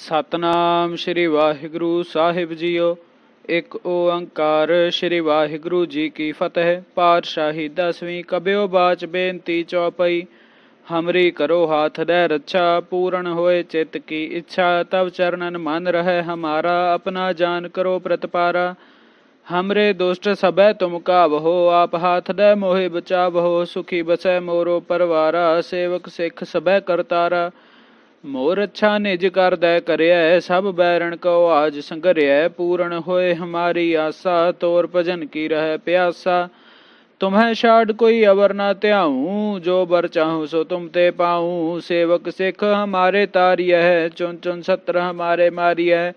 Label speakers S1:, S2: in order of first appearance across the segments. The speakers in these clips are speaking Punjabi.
S1: ਸਤਨਾਮ ਸ੍ਰੀ ਵਾਹਿਗੁਰੂ ਸਾਹਿਬ ਜੀਓ ਇੱਕ ਓੰਕਾਰ ਸ੍ਰੀ ਵਾਹਿਗੁਰੂ ਜੀ ਕੀ ਫਤਿਹ ਪਾਤਸ਼ਾਹੀ ਦਸਵੀਂ ਕਬਿਓ ਬਾਚ ਬੇਨਤੀ ਚੌਪਈ ਹਮਰੀ ਕਰੋ ਹਾਥ ਦੇ ਰੱਛਾ ਪੂਰਨ ਹੋਏ ਚਿਤ ਕੀ ਇੱਛਾ ਤਵ ਚਰਨਨ ਮਨ ਰਹਿ ਹਮਾਰਾ ਆਪਣਾ ਜਾਨ ਕਰੋ ਪ੍ਰਤਪਾਰਾ ਹਮਰੇ ਦੁਸ਼ਟ ਸਭੈ ਤੁਮ ਬਹੋ ਆਪ ਹਾਥ ਦੇ ਮੋਹਿ ਬਚਾਵਹੋ ਸੁਖੀ ਬਸੈ ਮੋਰੋ ਪਰਵਾਰਾ ਸੇਵਕ ਸਿੱਖ ਸਭੈ ਕਰਤਾਰਾ ਮੋਰ ਅੱਛਾ ਨਿਜ ਕਰਦਾ ਕਰਿਆ ਸਭ ਬੈਰਣ ਕੋ ਆਜ ਸੰਗਰਿਆ ਪੂਰਨ ਹੋਏ ਹਮਾਰੀ ਆਸਾ ਤੋਰ ਭਜਨ ਕੀ ਰਹਿ ਪਿਆਸਾ ਤੁਮਹਿ ਛਾੜ ਕੋਈ ਅਵਰ ਨਾ ਧਿਆਉ ਜੋ ਬਰ ਚਾਹੂ ਸੋ ਤੁਮ ਤੇ ਪਾਉ ਸੇਵਕ ਸਿਖ ਹਮਾਰੇ ਤਾਰਿਐ ਚੁੰ ਚੁੰ ਸਤਰ ਹਮਾਰੇ ਮਾਰਿਐ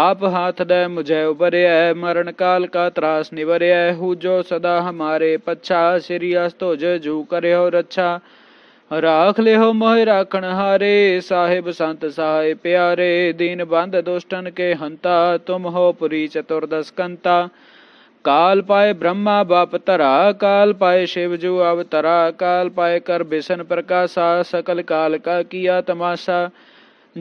S1: ਆਪ ਹਾਥ ਦੇ ਮੁਝੇ ਉਬਰਿਐ ਮਰਨ ਕਾਲ ਕਾ ਤਰਾਸ ਨਿਵਰਿਆ ਹੂ ਜੋ ਸਦਾ ਹਮਾਰੇ ਪਛਾ ਸ੍ਰੀ ਅਸਤੋਜ ਜੂ ਕਰਿਓ ਰੱਛਾ ਰਾਖ ਲਿਓ ਮੋਹਿ ਰਾਖਣ ਹਾਰੇ ਸਾਹਿਬ ਸੰਤ ਸਹਾਇ ਪਿਆਰੇ ਦੀਨ ਬੰਦ ਦੁਸ਼ਟਨ ਕੇ ਹੰਤਾ ਤੁਮ ਹੋ ਪੁਰੀ ਚਤੁਰਦਸ ਕੰਤਾ ਕਾਲ ਪਾਏ ਬ੍ਰਹਮਾ ਬਾਪ ਧਰਾ ਕਾਲ ਪਾਏ ਸ਼ਿਵ ਜੂ ਅਵਤਰਾ ਕਾਲ ਪਾਏ ਕਰ ਬਿਸ਼ਨ ਪ੍ਰਕਾਸ਼ਾ ਸਕਲ ਕਾਲ ਕਾ ਕੀਆ ਤਮਾਸ਼ਾ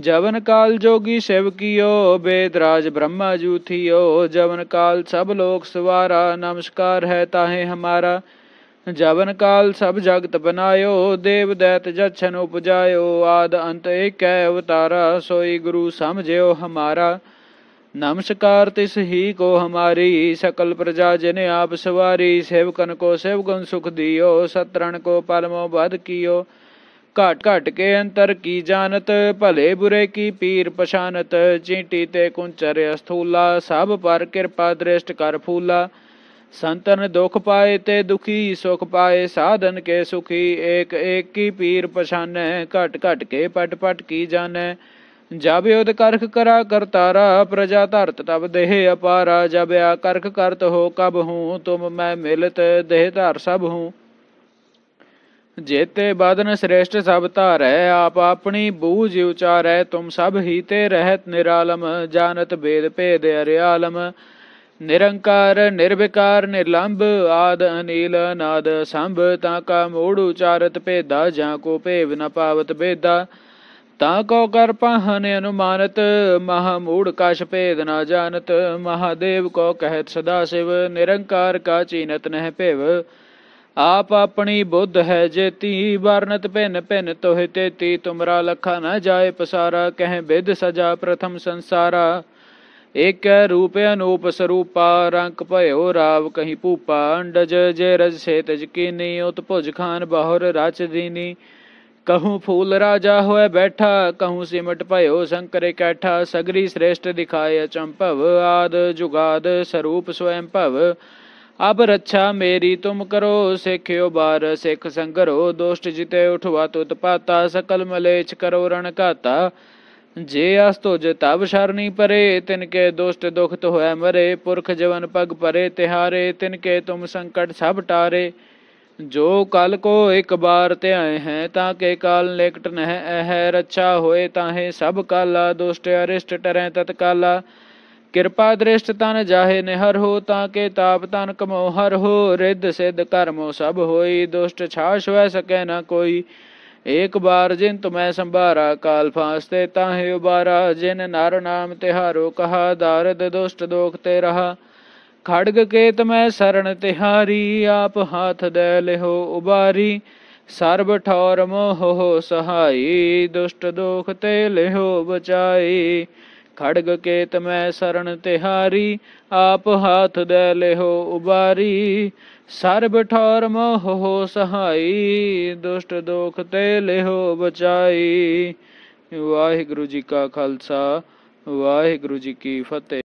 S1: ਜਵਨ ਕਾਲ ਜੋਗੀ ਸ਼ਿਵ ਕੀਓ ਬੇਦਰਾਜ ਬ੍ਰਹਮਾ ਜੂ ਥੀਓ ਜਵਨ ਕਾਲ ਸਭ ਲੋਕ ਸਵਾਰਾ ਨਮਸਕਾਰ ਹੈ ਤਾਹੇ ਹਮਾਰਾ ਜਵਨ ਕਾਲ ਸਭ ਜਗਤ ਬਨਾਇਓ ਦੇਵ ਦੈਤ ਜਛਨ ਉਪਜਾਇਓ ਆਦ ਅੰਤ ਏਕੈ ਅਵਤਾਰਾ ਸੋਈ ਗੁਰੂ ਸਮਝਿਓ ਹਮਾਰਾ ਨਮਸਕਾਰ ਤਿਸ ਹੀ ਕੋ ਹਮਾਰੀ ਸਕਲ ਪ੍ਰਜਾ ਜਿਨ ਆਪ ਸਵਾਰੀ ਸੇਵਕਨ ਕੋ ਸੇਵਗਨ ਸੁਖ ਦਿਓ ਸਤਰਣ ਕੋ ਪਲਮੋ ਬਦ ਕੀਓ ਘਟ ਘਟ ਕੇ ਅੰਤਰ ਕੀ ਜਾਣਤ ਭਲੇ ਬੁਰੇ ਕੀ ਪੀਰ ਪਛਾਨਤ ਚੀਂਟੀ ਤੇ ਕੁੰਚਰ ਅਸਥੂਲਾ ਸਭ ਪਰ ਕਿਰਪਾ ਦ੍ਰਿਸ਼ਟ ਕਰ ਫੂਲਾ ਸੰਤਨ ਦੁਖ ਪਾਏ ਤੇ ਦੁਖੀ ਸੁਖ ਪਾਏ ਸਾਧਨ ਕੇ ਸੁਖੀ ਏਕ ਏਕ ਕੀ ਪੀਰ ਪਛਾਨੈ ਘਟ ਘਟ ਕੇ ਪਟ ਪਟ ਕੀ ਜਾਣੈ ਜਬ ਉਦ ਕਰਖ ਕਰਾ ਕਰਤਾਰਾ ਪ੍ਰਜਾ ਧਰਤ ਤਬ ਦੇਹ ਅਪਾਰਾ ਜਬ ਆ ਕਰਖ ਕਰਤ ਹੋ ਕਬ ਹੂੰ ਤੁਮ ਮੈਂ ਮਿਲਤ ਦੇਹ ਧਾਰ ਸਭ ਹੂੰ ਜੇਤੇ ਬਾਦਨ ਸ੍ਰੇਸ਼ਟ ਸਭ ਧਾਰੈ ਆਪ ਆਪਣੀ ਬੂਝ ਉਚਾਰੈ ਤੁਮ ਸਭ ਹੀ ਤੇ ਰਹਿਤ ਨਿਰਾਲਮ ਜਾਣਤ ਭੇਦ ਭੇਦ ਅਰਿਆਲਮ ਨਿਰੰਕਾਰ ਨਿਰਵਿਕਾਰ ਨਿਰਲੰਭ ਆਦ ਅਨੀਲ ਨਾਦ ਸੰਭ ਤਾਂ ਕਾ ਮੂੜ ਉਚਾਰਤ ਭੇਦਾ ਜਾਂ ਕੋ ਭੇਵ ਨ ਪਾਵਤ ਭੇਦਾ ਤਾਂ ਕੋ ਕਰ ਪਾਹਨ ਅਨੁਮਾਨਤ ਮਹਾ ਮੂੜ ਕਾਸ਼ ਭੇਦ ਨ ਜਾਣਤ ਮਹਾਦੇਵ ਕੋ ਕਹਿਤ ਸਦਾ ਸਿਵ ਨਿਰੰਕਾਰ ਕਾ ਚੀਨਤ ਨਹਿ ਭੇਵ ਆਪ ਆਪਣੀ ਬੁੱਧ ਹੈ ਜੇਤੀ ਵਰਨਤ ਭਿੰਨ ਭਿੰਨ ਤੋਹਿ ਤੇਤੀ ਤੁਮਰਾ ਲਖਾ ਨ ਜਾਏ ਪਸਾਰਾ ਕਹਿ ਬਿਦ ਸਜਾ ਪ੍ਰਥਮ ਸੰਸਾਰਾ ਏਕੈ ਰੂਪ ਅਨੂਪ ਸਰੂਪਾ ਰੰਗ ਭਇਓ ਰਾਵ ਕਹੀਂ ਭੂਪਾ ਅੰਡਜ ਜੇ ਰਜ ਸੇ ਤਜ ਕੀਨੀ ਉਤ ਭੁਜ ਖਾਨ ਬਹੁਰ ਰਚ ਦੀਨੀ ਕਹੂੰ ਫੂਲ ਰਾਜਾ ਹੋਇ ਬੈਠਾ ਕਹੂੰ ਸਿਮਟ ਭਇਓ ਸੰਕਰੇ ਕੈਠਾ ਸਗਰੀ ਸ੍ਰੇਸ਼ਟ ਦਿਖਾਏ ਅਚੰਭਵ ਆਦ ਜੁਗਾਦ ਸਰੂਪ ਸਵੈਮ ਭਵ ਅਬ ਰੱਛਾ ਮੇਰੀ ਤੁਮ ਕਰੋ ਸਿੱਖਿਓ ਬਾਰ ਸਿੱਖ ਸੰਗਰੋ ਦੁਸ਼ਟ ਜਿਤੇ ਉਠਵਾ ਤੁਤ ਪਾਤਾ ਸਕਲ ਮਲੇਛ ਕਰੋ ਰਣ ਘਾਤਾ ਜੇ ਆਸ ਤੋ ਤੁਜ ਤਬ ਸ਼ਰਨੀ ਪਰੇ ਤਿਨ ਕੇ ਦੁਸ਼ਟ ਦੁਖਤ ਹੋਇ ਮਰੇ ਪੁਰਖ ਜਵਨ ਪਗ ਪਰੇ ਤਿਹਾਰੇ ਤਿਨ ਕੇ ਤੁਮ ਸੰਕਟ ਸਭ ਟਾਰੇ ਜੋ ਕਲ ਕੋ ਇੱਕ ਬਾਰ ਧਿਆਏ ਹੈ ਤਾਂ ਕੇ ਕਾਲ ਲੇਕਟ ਨਹਿ ਹੈ ਰੱਛਾ ਹੋਏ ਤਾਂ ਹੈ ਸਭ ਕਾਲਾ ਦੁਸ਼ਟ ਅਰਿਸ਼ਟ ਟਰੈ ਤਤਕਾਲਾ ਕਿਰਪਾ ਦ੍ਰਿਸ਼ਟ ਤਨ ਜਾਹੇ ਨਿਹਰ ਹੋ ਤਾਂ ਕੇ ਤਾਪ ਤਨ ਕਮੋ ਹਰ ਹੋ ਰਿੱਧ ਸਿੱਧ ਕਰਮੋ ਸਭ ਹੋਈ ਦੁਸ਼ਟ ਛਾਸ਼ ਵੈ ਸਕੇ ਨਾ ਕੋਈ ਏਕ ਬਾਰ ਜਿਨ ਤੁਮੈ ਸੰਭਾਰਾ ਕਾਲ ਫਾਸਤੇ ਤਾਹੇ ਉਬਾਰਾ ਜਿਨ ਨਰ ਨਾਮ ਤਿਹਾਰੋ ਕਹਾ ਦਾਰਦ ਦੁਸ਼ਟ ਦੋਖ ਤੇ ਰਹਾ ਖੜਗ ਕੇ ਤਮੈ ਸਰਣ ਤਿਹਾਰੀ ਆਪ ਹਾਥ ਦੇ ਲਿਹੋ ਉਬਾਰੀ ਸਰਬ ਠੌਰ ਮੋਹ ਸਹਾਈ ਦੁਸ਼ਟ ਦੋਖ ਤੇ ਲਿਹੋ ਬਚਾਈ ਖੜਗ ਕੇਤ ਮੈਂ ਸਰਣ ਤਿਹਾਰੀ ਆਪ ਹਾਥ ਦੇ ਲਿਹੋ ਉਬਾਰੀ ਸਰਬ ਠੌਰ ਮੋਹ ਹੋ ਸਹਾਈ ਦੁਸ਼ਟ ਦੋਖ ਤੇ ਲਿਹੋ ਬਚਾਈ ਵਾਹਿਗੁਰੂ ਜੀ ਕਾ ਖਾਲਸਾ ਵਾਹਿਗੁਰੂ ਜੀ ਕੀ ਫਤਿਹ